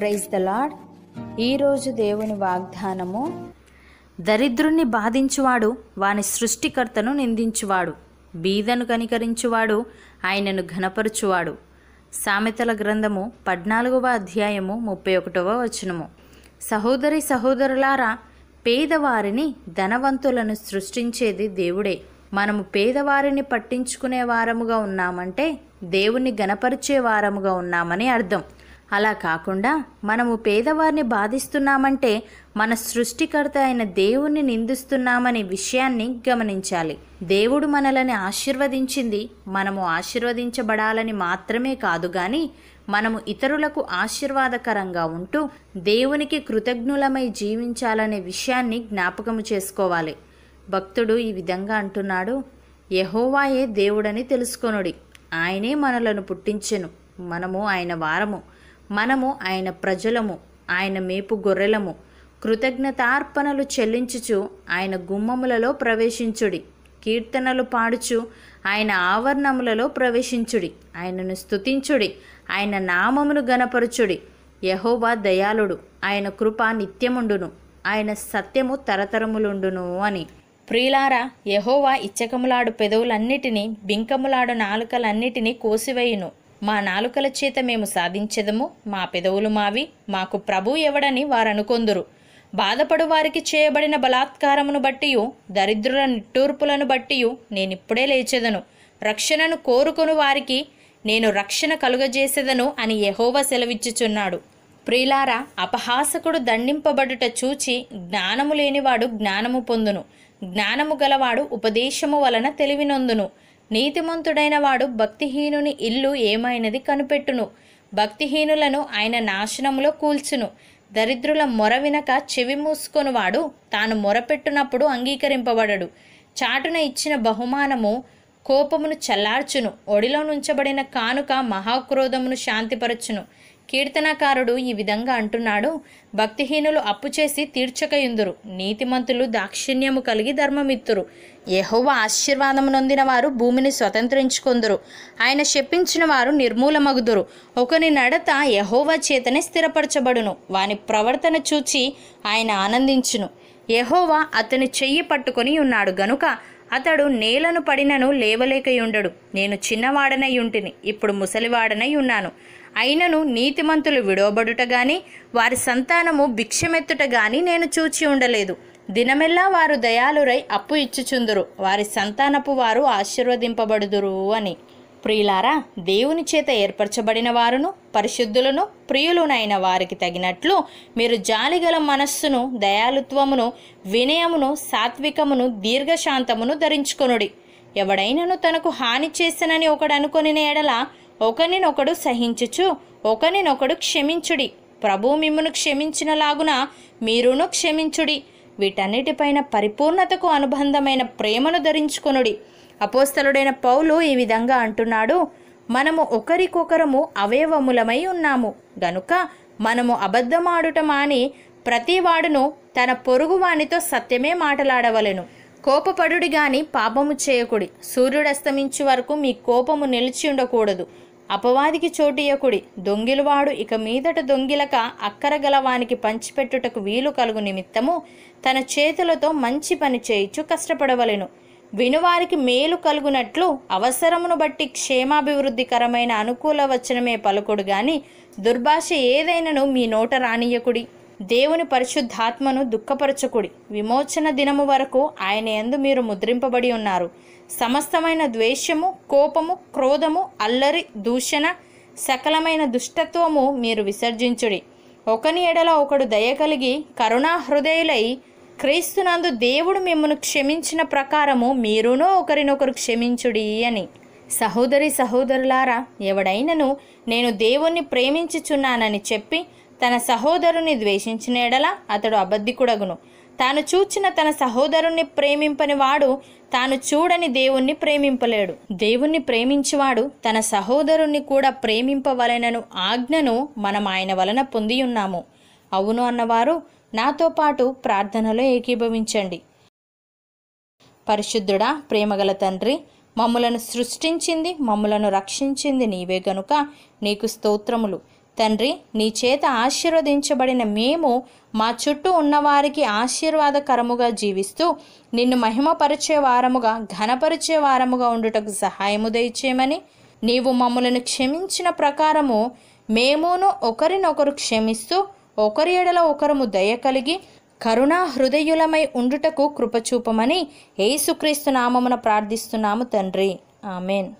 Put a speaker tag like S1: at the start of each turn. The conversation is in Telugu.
S1: ప్రైజ్ ద లాడ్ ఈరోజు దేవుని వాగ్దానము దరిద్రుణ్ణి బాధించువాడు వాని సృష్టికర్తను నిందించువాడు బీదను కనికరించువాడు ఆయనను ఘనపరుచువాడు సామెతల గ్రంథము పద్నాలుగవ అధ్యాయము ముప్పై ఒకటవ వచనము సహోదరి సహోదరులారా పేదవారిని ధనవంతులను సృష్టించేది దేవుడే మనము పేదవారిని పట్టించుకునే వారముగా ఉన్నామంటే దేవుణ్ణి గణపరిచే వారముగా ఉన్నామని అర్థం అలా కాకుండా మనము పేదవారిని బాధిస్తున్నామంటే మన సృష్టికర్త అయిన దేవుణ్ణి నిందిస్తున్నామనే విషయాన్ని గమనించాలి దేవుడు మనలని ఆశీర్వదించింది మనము ఆశీర్వదించబడాలని మాత్రమే కాదు కానీ మనము ఇతరులకు ఆశీర్వాదకరంగా ఉంటూ దేవునికి కృతజ్ఞులమై జీవించాలనే విషయాన్ని జ్ఞాపకము చేసుకోవాలి భక్తుడు ఈ విధంగా అంటున్నాడు యహోవాయే దేవుడని తెలుసుకొనుడి ఆయనే మనలను పుట్టించెను మనము ఆయన వారము మనము ఆయన ప్రజలము ఆయన మేపు గొర్రెలము కృతజ్ఞతార్పణలు చెల్లించుచు ఆయన గుమ్మములలో ప్రవేశించుడి కీర్తనలు పాడుచు ఆయన ఆవరణములలో ప్రవేశించుడి ఆయనను స్థుతించుడి ఆయన నామమును గణపరుచుడి యహోవా దయాళుడు ఆయన కృప నిత్యముండును ఆయన సత్యము తరతరములుండును అని ప్రియులారా యహోవా ఇచ్చకములాడు పెదవులన్నిటినీ బింకములాడు నాలుకలన్నిటినీ కోసివేయును మా నాలుకల చేత మేము సాధించదము మా పెదవులు మావి మాకు ప్రభు ఎవడని వారనుకొందురు బాధపడు వారికి చేయబడిన బలాత్కారమును బట్టియు దరిద్రుల నిట్టూర్పులను బట్టియు నేనిప్పుడే లేచెదను రక్షణను కోరుకుని వారికి నేను రక్షణ కలుగజేసేదను అని యహోవ సెలవిచ్చుచున్నాడు ప్రియులారా అపహాసకుడు దండింపబడుట చూచి జ్ఞానము లేనివాడు జ్ఞానము పొందును జ్ఞానము గలవాడు ఉపదేశము వలన తెలివినొందును నీతిమంతుడైన వాడు భక్తిహీనుని ఇల్లు ఏమైనది కనిపెట్టును భక్తిహీనులను ఆయన నాశనంలో కూల్చును దరిద్రుల మొర వినక చెవి మూసుకొనివాడు తాను మొరపెట్టునప్పుడు అంగీకరింపబడడు చాటున ఇచ్చిన బహుమానము కోపమును చల్లార్చును ఒడిలో నుంచబడిన కానుక మహాక్రోధమును శాంతిపరచును కీర్తనకారుడు ఈ విధంగా అంటున్నాడు భక్తిహీనులు అప్పు చేసి తీర్చకయుందురు నీతిమంతులు దాక్షిణ్యము కలిగి ధర్మమిత్తురు యహోవ ఆశీర్వాదం నొందిన వారు భూమిని స్వతంత్రించుకొందురు ఆయన శపించిన వారు నిర్మూలమగుదురు ఒకని నడత యహోవ చేతనే స్థిరపరచబడును వాని ప్రవర్తన చూచి ఆయన ఆనందించును యహోవా అతని చెయ్యి పట్టుకొని ఉన్నాడు గనుక అతడు నేలను పడినను లేవలేకయుండడు నేను చిన్నవాడనై ఉంటిని ఇప్పుడు ముసలివాడనై ఉన్నాను అయినను నీతిమంతులు విడవబడుట గాని వారి సంతానము భిక్షమెత్తుట గాని నేను చూచి ఉండలేదు దినమెల్లా వారు దయాలురై అప్పు ఇచ్చుచుందురు వారి సంతానపు వారు ఆశీర్వదింపబడుదురు అని ప్రియులారా దేవుని చేత ఏర్పరచబడిన వారును పరిశుద్ధులను ప్రియులునైన వారికి తగినట్లు మీరు జాలిగల మనస్సును దయాలుత్వమును వినయమును సాత్వికమును దీర్ఘశాంతమును ధరించుకునుడి ఎవడైనను తనకు హాని చేసనని ఒకడు అనుకుని ఎడల ఒకనినొకడు సహించుచు ఒకనినొకడు క్షమించుడి ప్రభు మిమ్మును క్షమించినలాగున మీరును క్షమించుడి వీటన్నిటిపైన పరిపూర్ణతకు అనుబంధమైన ప్రేమను ధరించుకొనుడి అపోస్తలుడైన పౌలు ఈ విధంగా అంటున్నాడు మనము ఒకరికొకరము అవయవములమై ఉన్నాము గనుక మనము అబద్ధమాడుట మాని ప్రతివాడును తన పొరుగువానితో సత్యమే మాటలాడవలెను కోపపడుడి గాని పాపము చేయకుడి సూర్యుడస్తమించు వరకు మీ కోపము నిలిచి ఉండకూడదు అపవాదికి చోటియకుడి దొంగిలువాడు ఇక మీదట దొంగిలక అక్కరగలవానికి పంచిపెట్టుటకు వీలు కలుగు నిమిత్తము తన చేతులతో మంచి పని చేయిచు కష్టపడవలెను వినువారికి మేలు కలుగునట్లు అవసరమును బట్టి క్షేమాభివృద్ధికరమైన అనుకూల వచనమే పలుకుడు గాని దుర్భాష ఏదైనను మీ నోట రానియకుడి దేవుని పరిశుద్ధాత్మను దుఃఖపరచకుడి విమోచన దినము వరకు ఆయన ఎందు మీరు ముద్రింపబడి ఉన్నారు సమస్తమైన ద్వేషము కోపము క్రోధము అల్లరి దూషణ సకలమైన దుష్టత్వము మీరు విసర్జించుడి ఒకని ఎడల ఒకడు దయ కలిగి కరుణా హృదయులై క్రీస్తునందు దేవుడు మిమ్మను క్షమించిన ప్రకారము మీరునో ఒకరినొకరు క్షమించుడి అని సహోదరి సహోదరులారా ఎవడైనను నేను దేవుణ్ణి ప్రేమించుచున్నానని చెప్పి తన సహోదరుని ద్వేషించిన ఎడల అతడు అబద్ధికుడగును తాను చూచిన తన సహోదరుణ్ణి ప్రేమింపని వాడు తాను చూడని దేవుణ్ణి ప్రేమింపలేడు దేవుణ్ణి ప్రేమించేవాడు తన సహోదరుణ్ణి కూడా ప్రేమింపవలనను ఆజ్ఞను మనం ఆయన వలన పొంది ఉన్నాము అవును అన్నవారు నాతో పాటు ప్రార్థనలో ఏకీభవించండి పరిశుద్ధుడా ప్రేమగల తండ్రి మమ్ములను సృష్టించింది మమ్ములను రక్షించింది నీవే గనుక నీకు స్తోత్రములు తండ్రి నీ చేత ఆశీర్వదించబడిన మేము మా చుట్టూ ఉన్నవారికి ఆశీర్వాదకరముగా జీవిస్తూ నిన్ను మహిమపరిచే వారముగా ఘనపరిచే వారముగా ఉండుటకు సహాయము దయచేయమని నీవు మమ్మలను క్షమించిన ప్రకారము మేమును ఒకరినొకరు క్షమిస్తూ ఒకరి ఎడల ఒకరము దయ కలిగి కరుణా హృదయులమై ఉండుటకు కృపచూపమని ఏసుక్రీస్తు నామమున ప్రార్థిస్తున్నాము తండ్రి ఆమెన్